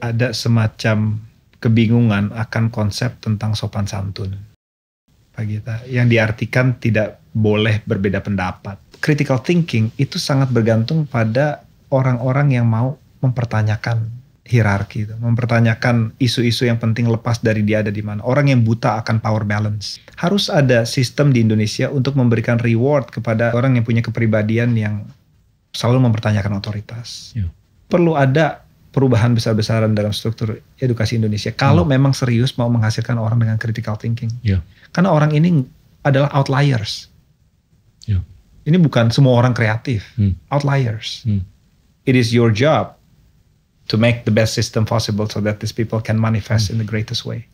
ada semacam kebingungan akan konsep tentang sopan santun. Pak Gita, yang diartikan tidak boleh berbeda pendapat. Critical thinking itu sangat bergantung pada orang-orang yang mau mempertanyakan hierarki itu, mempertanyakan isu-isu yang penting lepas dari dia ada di mana. Orang yang buta akan power balance. Harus ada sistem di Indonesia untuk memberikan reward kepada orang yang punya kepribadian yang selalu mempertanyakan otoritas. Yeah. Perlu ada perubahan besar-besaran dalam struktur edukasi Indonesia kalau hmm. memang serius mau menghasilkan orang dengan critical thinking. Yeah. Karena orang ini adalah outliers. Yeah. Ini bukan semua orang kreatif, hmm. outliers. Hmm. It is your job to make the best system possible so that these people can manifest hmm. in the greatest way.